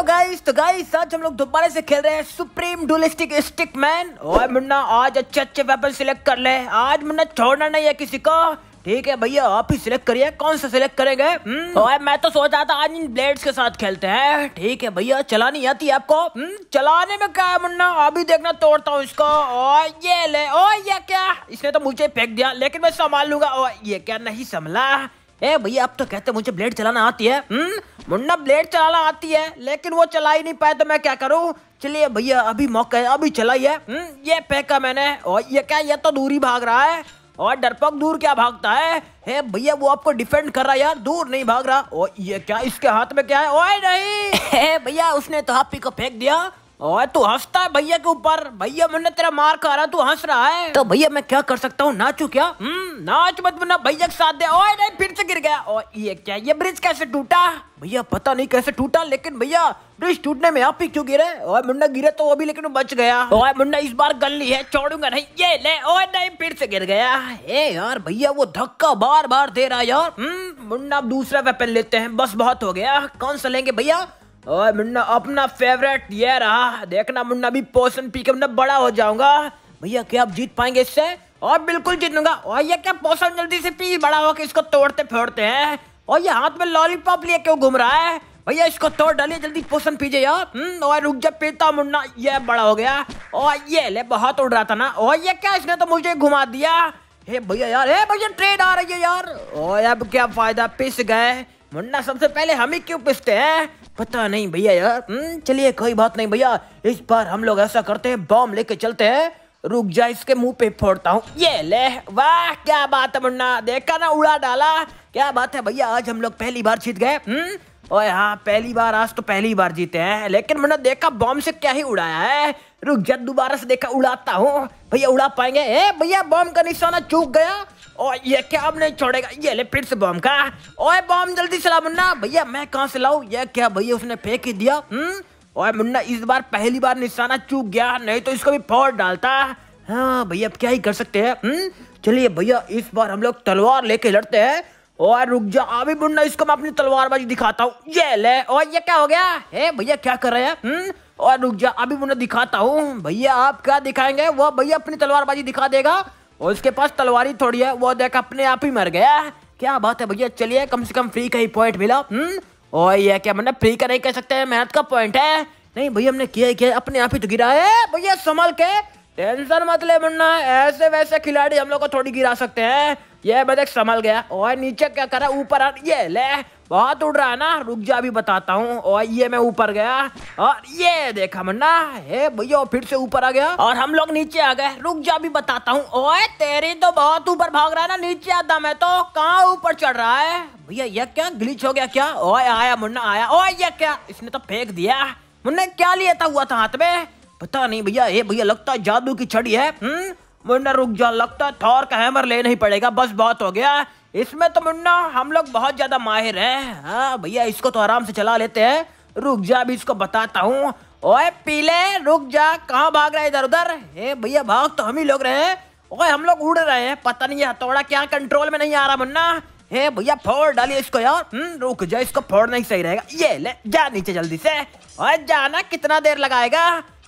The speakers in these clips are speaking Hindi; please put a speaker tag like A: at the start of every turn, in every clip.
A: हेलो गाइस तो गाइस आज हम लोग दोबारा से खेल रहे हैं सुप्रीम डुलिस्टिक स्टिक मैन ओए मुन्ना आज अच्छे अच्छे वेपन सिलेक्ट कर ले आज मुन्ना छोड़ना नहीं है किसी को ठीक है भैया आप ही सिलेक्ट करिए कौन सा सिलेक्ट करेंगे हम्म, ओए मैं तो सोच रहा था आज इन ब्लेड्स के साथ खेलते हैं ठीक है भैया चलानी आती है आपको हुँ? हम्म, चलाने में क्या है मुन्ना अभी देखना तोड़ता हूँ इसको ये ले ओ ये क्या इसने तो मुझे फेंक दिया लेकिन मैं संभाल लूंगा ओ ये क्या नहीं संभला ए भैया आप तो कहते मुझे ब्लेड चलाना आती है हम्म, मुन्ना ब्लेड चलाना आती है लेकिन वो चला ही नहीं पाए तो मैं क्या करूँ चलिए भैया अभी मौका है अभी चलाई है हम्म, ये फेंका मैंने और ये क्या ये तो दूर ही भाग रहा है और डरपोक दूर क्या भागता है हे भैया वो आपको डिफेंड कर रहा है यार दूर नहीं भाग रहा ओ ये क्या इसके हाथ में क्या है ओए नहीं भैया उसने तो ही को फेंक दिया ओए तू हंसता है भैया के ऊपर भैया मैंने तेरा मार खा रहा तू हंस रहा है तो भैया मैं क्या कर सकता हूँ नाचू क्या हम्म नाच मत बना भैया के साथ दे ओए नहीं फिर से गिर गया और ये क्या ये ब्रिज कैसे टूटा भैया पता नहीं कैसे टूटा लेकिन भैया ब्रिज टूटने में आप ही क्यों गिरे ओए मुंडा गिरे तो वो भी लेकिन बच गया ओए मुंडा इस बार गली है छोड़ूंगा नहीं ये ले ओए नहीं फिर से गिर गया ए यार भैया वो धक्का बार बार दे रहा है यार हम्म, मुंडा अब दूसरा वेपन लेते हैं बस बहुत हो गया कौन सा लेंगे भैया और मुन्ना अपना फेवरेट ये रहा देखना मुन्ना भी पोषण पी के मुन्ना बड़ा हो जाऊंगा भैया क्या आप जीत पाएंगे इससे और बिल्कुल लूंगा और ये क्या पोषण जल्दी से पी बड़ा होकर इसको तोड़ते फोड़ते हैं और ये हाथ में लॉलीपॉप लिए क्यों घूम रहा है भैया इसको तोड़ डालिए जल्दी पोषण पीजिए यार हम्म, और रुक जा पीता मुन्ना ये बड़ा हो गया और ये ले बहुत उड़ रहा था ना और ये क्या इसने तो मुझे घुमा दिया हे भैया यार हे भैया ट्रेड आ रही है यार और अब क्या फायदा पिस गए मुन्ना सबसे पहले हम ही क्यों पिसते हैं पता नहीं भैया यार हम्म, चलिए कोई बात नहीं भैया इस बार हम लोग ऐसा करते हैं बॉम्ब लेके चलते हैं रुक जा इसके मुंह पे फोड़ता हूँ ये ले वाह क्या बात है मुन्ना देखा ना उड़ा डाला क्या बात है भैया आज हम लोग पहली बार जीत गए हम्म, ओए हाँ पहली बार आज तो पहली बार जीते हैं लेकिन मैंने देखा बॉम्ब से क्या ही उड़ाया है रुक जा दोबारा से देखा उड़ाता हूँ भैया उड़ा पाएंगे भैया बॉम्ब का निशाना चूक गया और ये क्या अब छोड़ेगा ये ले फिर से बम का ओए बम जल्दी चला मुन्ना भैया मैं कहाँ से लाऊ ये क्या भैया उसने फेंक ही दिया हम्म ओए मुन्ना इस बार पहली बार निशाना चूक गया नहीं तो इसको भी फोड़ डालता हाँ भैया अब क्या ही कर सकते है हम्म? चलिए भैया इस बार हम लोग तलवार लेके लड़ते है और रुक जा अभी मुन्ना इसको मैं अपनी तलवारबाजी दिखाता हूँ ये ले और ये क्या हो गया है भैया क्या कर रहे हैं और हम्म? रुक जा अभी मुन्ना दिखाता हूँ भैया आप क्या दिखाएंगे वो भैया अपनी तलवारबाजी दिखा देगा और उसके पास तलवारी थोड़ी है वो देख अपने आप ही मर गया क्या बात है भैया चलिए कम से कम फ्री का ही पॉइंट मिला हम्म और ये क्या मतलब फ्री का नहीं कह सकते मेहनत का पॉइंट है नहीं भैया हमने किया क्या अपने आप ही तो गिरा है भैया संभल के टेंशन मत ले मुन्ना ऐसे वैसे खिलाड़ी हम लोग को थोड़ी गिरा सकते हैं ये मैं देख संभल गया और नीचे क्या करा ऊपर ये ले बहुत उड़ रहा है ना रुक जा भी बताता हूँ ये मैं ऊपर गया और ये देखा मुन्ना हे भैया फिर से ऊपर आ गया और हम लोग नीचे आ गए रुक जा भी बताता हूँ ओए तेरी तो बहुत ऊपर भाग रहा है ना नीचे आता मैं तो कहाँ ऊपर चढ़ रहा है भैया ये क्या ग्लिच हो गया क्या ओए आया मुन्ना आया ओए ये क्या इसने तो फेंक दिया मुन्ना क्या लिया था हुआ था हाथ में पता नहीं भैया ये भैया लगता है जादू की छड़ी है हुँ? हम्म? मुन्ना रुक जा लगता है थॉर का हैमर ले नहीं पड़ेगा बस बहुत हो गया इसमें तो मुन्ना हम लोग बहुत ज्यादा माहिर हैं हाँ भैया इसको तो आराम से चला लेते हैं रुक जा अभी इसको बताता हूँ ओए पीले रुक जा कहाँ भाग रहे इधर उधर हे भैया भाग तो हम ही लोग रहे हैं ओए हम लोग उड़ रहे हैं पता नहीं है हथौड़ा क्या कंट्रोल में नहीं आ रहा मुन्ना हे भैया फोड़ डालिए इसको यार हम्म रुक जा इसको फोड़ नहीं सही रहेगा ये ले जा नीचे जल्दी से और जाना कितना देर लगाएगा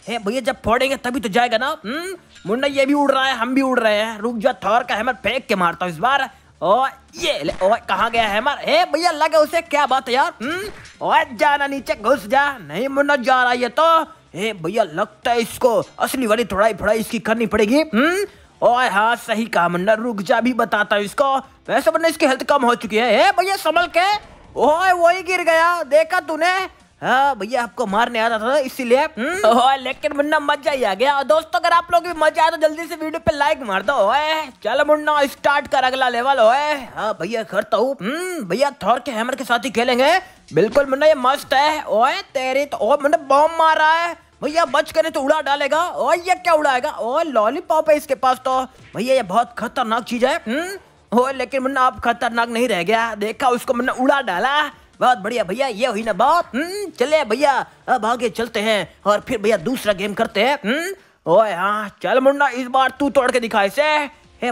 A: है भैया जब फोड़ेंगे तभी तो जाएगा ना हम्म? मुन्ना ये भी उड़ रहा है हम भी उड़ रहे हैं रुक जा थौर का हैमर फेंक के मारता हूँ इस बार ओ ये ले ओ कहा गया हैमर हे भैया लगे उसे क्या बात है यार हम्म ओए जाना नीचे घुस जा नहीं मुन्ना जा रहा है तो हे भैया लगता है इसको असली वाली थोड़ाई फड़ाई इसकी करनी पड़ेगी हम्म ओए हाँ सही कहा मुन्ना रुक जा भी बताता हूँ इसको वैसे मुन्ना इसकी हेल्थ कम हो चुकी है भैया संभल के ओए वही गिर गया देखा तूने हाँ भैया आपको मारने आ रहा था इसीलिए हम्म। लेकिन मुन्ना मजा ही आ गया दोस्तों अगर आप लोग भी मजा आया तो जल्दी से वीडियो पे लाइक मार दो ओए चलो मुन्ना स्टार्ट कर अगला लेवल ओए हाँ भैया करता हूँ हम्म, भैया थोर के हैमर के साथ ही खेलेंगे बिल्कुल मुन्ना ये मस्त है ओए तेरी तो ओ मुन्ना बॉम्ब मार रहा है भैया बच करे तो उड़ा डालेगा और ये क्या उड़ाएगा और लॉलीपॉप है इसके पास तो भैया ये बहुत खतरनाक चीज है हम्म। लेकिन मुन्ना आप खतरनाक नहीं रह गया देखा उसको मुन्ना उड़ा डाला बहुत बढ़िया भैया ये हुई ना बात हम्म, चले भैया अब आगे चलते हैं और फिर भैया दूसरा गेम करते हैं हम्म, ओए हाँ चल मुन्ना इस बार तू तोड़ के दिखा इसे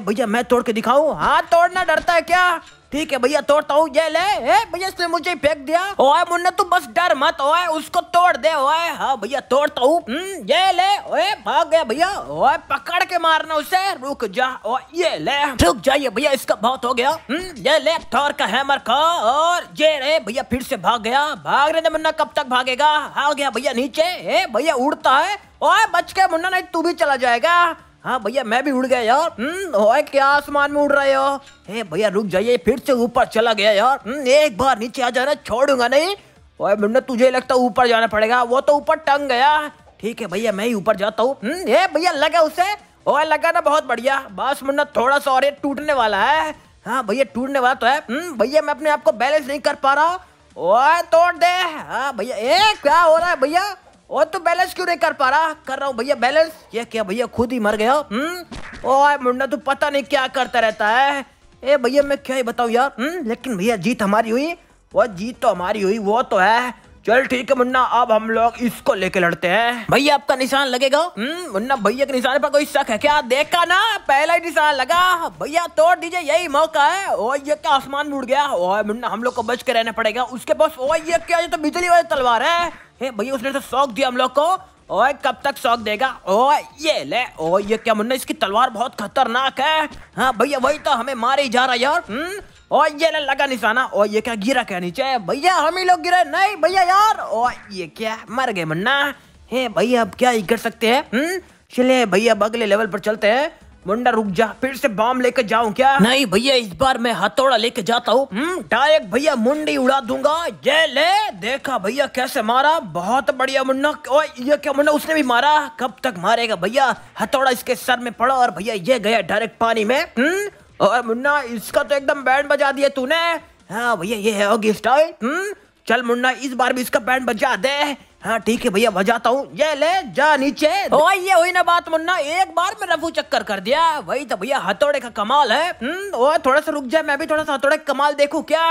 A: भैया मैं तोड़ के दिखाऊं हाँ तोड़ना डरता है क्या ठीक है भैया तोड़ता हूँ ये ले भैया इसने मुझे फेंक दिया ओए मुन्ना तू बस डर मत ओए उसको तोड़ दे ओए हाँ भैया तोड़ता हूँ हम्म, ये ले ओए भाग गया भैया ओए पकड़ के मारना उसे रुक जा ओए ये ले रुक जाइए भैया इसका बहुत हो गया हम्म, ये ले थोर का हैमर का और ये रे भैया फिर से भाग गया भाग रहे मुन्ना कब तक भागेगा आ गया भैया नीचे ए भैया उड़ता है ओए बच के मुन्ना नहीं तू भी चला जाएगा हाँ भैया मैं भी उड़ गया यार हम्म क्या आसमान में उड़ रहे हो हे भैया रुक जाइए फिर से ऊपर चला गया यार हम्म, एक बार नीचे आ जाना छोड़ूंगा नहीं ओए मुन्ना तुझे लगता है ऊपर जाना पड़ेगा वो तो ऊपर टंग गया ठीक है भैया मैं ही ऊपर जाता हूँ हम्म, भैया लगा उसे ओए लगा ना बहुत बढ़िया बस मुन्ना थोड़ा सा और ये टूटने वाला है हाँ भैया टूटने वाला तो है हम्म, भैया मैं अपने आप को बैलेंस नहीं कर पा रहा हूँ ओए तोड़ दे हाँ भैया ए क्या हो रहा है भैया और तो बैलेंस क्यों नहीं कर पा रहा कर रहा हूँ भैया बैलेंस ये क्या भैया खुद ही मर गया हम्म ओए मुन्ना तू पता नहीं क्या करता रहता है ए भैया मैं क्या ही बताऊँ यार हुँ? हम्म? लेकिन भैया जीत हमारी हुई वो जीत तो हमारी हुई वो तो है चल ठीक है मुन्ना अब हम लोग इसको लेके लड़ते हैं भैया आपका निशान लगेगा हम्म, मुन्ना भैया के निशान पर कोई शक है क्या देखा ना पहला ही निशान लगा भैया तोड़ दीजिए यही मौका है ओ ये क्या आसमान उड़ गया ओए मुन्ना हम लोग को बच के रहना पड़ेगा उसके पास ओ ये क्या ये तो बिजली वाली तलवार है भैया उसने तो शौक दिया हम लोग को ओए कब तक शौक देगा ओ ये ले ओ ये क्या मुन्ना इसकी तलवार बहुत खतरनाक है हाँ भैया वही तो हमें मारे जा रहा यार हम्म, और ये लगा निशाना और ये क्या गिरा क्या नीचे भैया हम ही लोग गिरे नहीं भैया यार और ये क्या मर गए मुन्ना है भैया अब क्या ही कर सकते है हम्म? चले भैया अब अगले लेवल पर चलते हैं मुंडा रुक जा फिर से बॉम्ब लेके जाऊं क्या नहीं भैया इस बार मैं हथौड़ा लेके जाता हूँ डायरेक्ट हम्म, भैया मुंडी उड़ा दूंगा ये ले देखा भैया कैसे मारा बहुत बढ़िया मुन्ना ओए ये क्या मुन्ना उसने भी मारा कब तक मारेगा भैया हथौड़ा इसके सर में पड़ा और भैया ये गया डायरेक्ट पानी में हुँ? हम्म? और मुन्ना इसका तो एकदम बैंड बजा दिया तूने हाँ भैया ये है होगी हम्म, स्टाइल चल मुन्ना इस बार भी इसका बैंड बजा दे हाँ ठीक है भैया बजाता हूँ ये ले जा नीचे ओ ये हुई ना बात मुन्ना एक बार में रफू चक्कर कर दिया वही तो भैया हथौड़े का कमाल है हम्म, ओ थोड़ा सा रुक जाए मैं भी थोड़ा सा हथौड़े का कमाल देखू क्या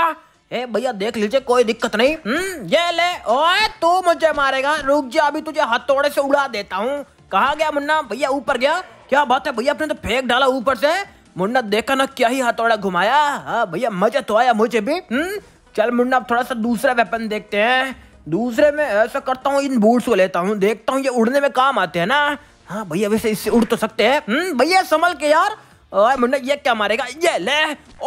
A: ए भैया देख लीजिए कोई दिक्कत नहीं हम्म ये ले ओए तू मुझे मारेगा रुक जा अभी तुझे हथौड़े से उड़ा देता हूँ कहा गया मुन्ना भैया ऊपर गया क्या बात है भैया अपने तो फेंक डाला ऊपर से मुन्ना देखा ना क्या ही हथौड़ा घुमाया हाँ, भैया मजा तो आया मुझे भी हम्म चल मुन्ना अब थोड़ा सा दूसरा वेपन देखते हैं दूसरे में ऐसा करता हूँ इन बूट्स को लेता हूँ देखता हूँ ये उड़ने में काम आते हैं ना हाँ भैया वैसे इससे उड़ तो सकते हैं हम्म, भैया संभल के यार ओए मुन्ना ये क्या मारेगा ये ले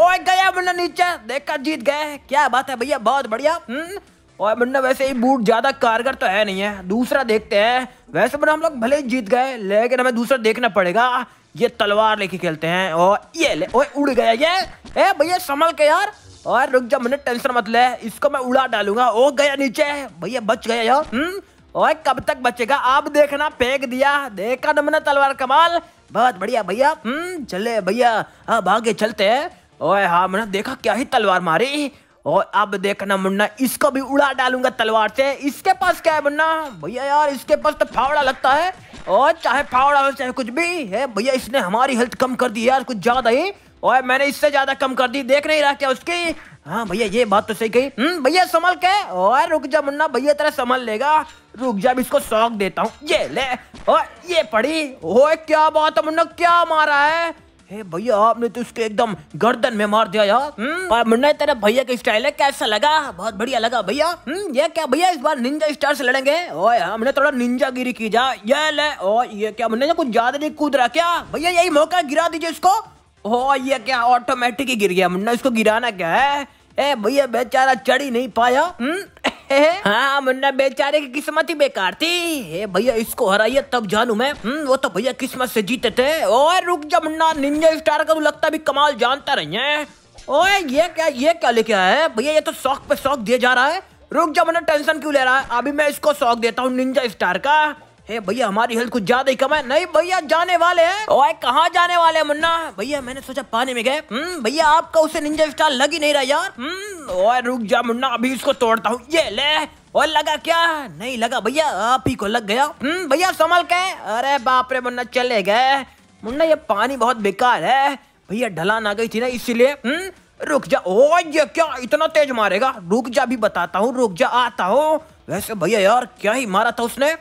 A: ओए गया मुन्ना नीचे देखा जीत गए क्या बात है भैया बहुत बढ़िया हम्म? ओए मुन्ना वैसे ये बूट ज्यादा कारगर तो है नहीं है दूसरा देखते हैं वैसे मुन्ना हम लोग भले ही जीत गए लेकिन हमें दूसरा देखना पड़ेगा ये तलवार लेके खेलते हैं और ये ले ओए उड़ गया ये ए भैया संभल के यार और रुक जा मैंने टेंशन मत ले इसको मैं उड़ा डालूंगा ओ गया नीचे भैया बच गया यार हम्म ओए कब तक बचेगा आप देखना फेंक दिया देखा ना मैंने तलवार कमाल बहुत बढ़िया भैया हम्म चले भैया अब आगे चलते है ओए हाँ मैंने देखा क्या ही तलवार मारी और अब देखना मुन्ना इसको भी उड़ा डालूंगा तलवार से इसके पास क्या है मुन्ना भैया यार इसके पास तो फावड़ा लगता है और चाहे पावर हाउस चाहे कुछ भी है भैया इसने हमारी हेल्थ कम कर दी यार कुछ ज़्यादा ही और मैंने इससे ज़्यादा कम कर दी देख नहीं रहा क्या उसकी हाँ भैया ये बात तो सही कही हम्म, भैया संभल के और रुक जा मुन्ना भैया तेरा संभल लेगा रुक जा इसको शौक देता हूँ ये ले और ये पड़ी ओए क्या बात है मुन्ना क्या मारा है हे भैया आपने तो इसके एकदम गर्दन में मार दिया यार हम्म, मुन्ना तेरा भैया का स्टाइल है कैसा लगा बहुत बढ़िया लगा भैया हम्म, ये क्या भैया इस बार निंजा स्टार से लड़ेंगे ओए हमने थोड़ा निंजा गिरी की जा ये ले ओ ये क्या मुन्ना कुछ ज्यादा नहीं कूद रहा क्या भैया यही मौका गिरा दीजिए इसको ओ ये क्या ऑटोमेटिक ही गिर गया मुन्ना इसको गिराना क्या है ए भैया बेचारा चढ़ ही नहीं पाया हम्म, हाँ मुन्ना बेचारे की किस्मत ही बेकार थी भैया इसको हराइए तब जानू मैं हम्म, वो तो भैया किस्मत से जीते थे और रुक जा मुन्ना निंजा स्टार का तू तो लगता भी कमाल जानता रही है ओए ये क्या ये क्या लेके आया है भैया ये तो शौक पे शौक दिया जा रहा है रुक जा मुन्ना टेंशन क्यों ले रहा है अभी मैं इसको शौक देता हूँ निंजा स्टार का हे भैया हमारी हेल्थ कुछ ज्यादा ही कम है नहीं भैया जाने वाले हैं ओए कहाँ जाने वाले हैं मुन्ना भैया मैंने सोचा पानी में गए हम्म, भैया आपका उसे निंजा स्टार लग ही नहीं रहा यार हम्म, ओए रुक जा मुन्ना अभी इसको तोड़ता हूँ ये ले और लगा क्या नहीं लगा भैया आप ही को लग गया हम्म, भैया संभल के अरे बाप रे मुन्ना चले गए मुन्ना ये पानी बहुत बेकार है भैया ढलान आ गई थी ना इसीलिए रुक जा ओ ये क्या इतना तेज मारेगा रुक जा भी बताता हूँ रुक जा आता हूँ वैसे भैया यार क्या ही मारा था उसने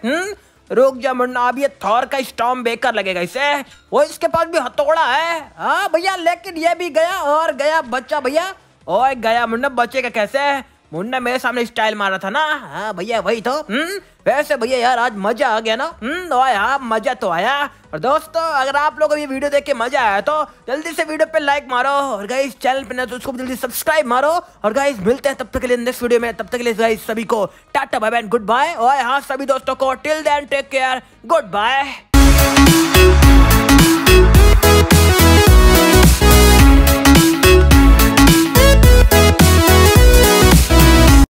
A: रुक जा मुन्ना अब ये थॉर का स्टॉम बेकर लगेगा इसे वो इसके पास भी हथौड़ा है हाँ भैया लेकिन ये भी गया और गया बच्चा भैया और गया मुन्ना बचेगा कैसे है मुन्ना मेरे सामने स्टाइल मारा था ना हाँ भैया वही तो हम्म वैसे भैया यार आज मजा आ गया ना हम्म तो आया हाँ, मजा तो आया और दोस्तों अगर आप लोग अभी वीडियो देख के मजा आया तो जल्दी से वीडियो पे लाइक मारो और गाइस चैनल पे ना तो उसको जल्दी सब्सक्राइब मारो और गाइस मिलते हैं तब तक के लिए नेक्स्ट वीडियो में तब तक के लिए गाइस सभी को टाटा बाय गुड बाय और हाँ सभी दोस्तों को till then take care good bye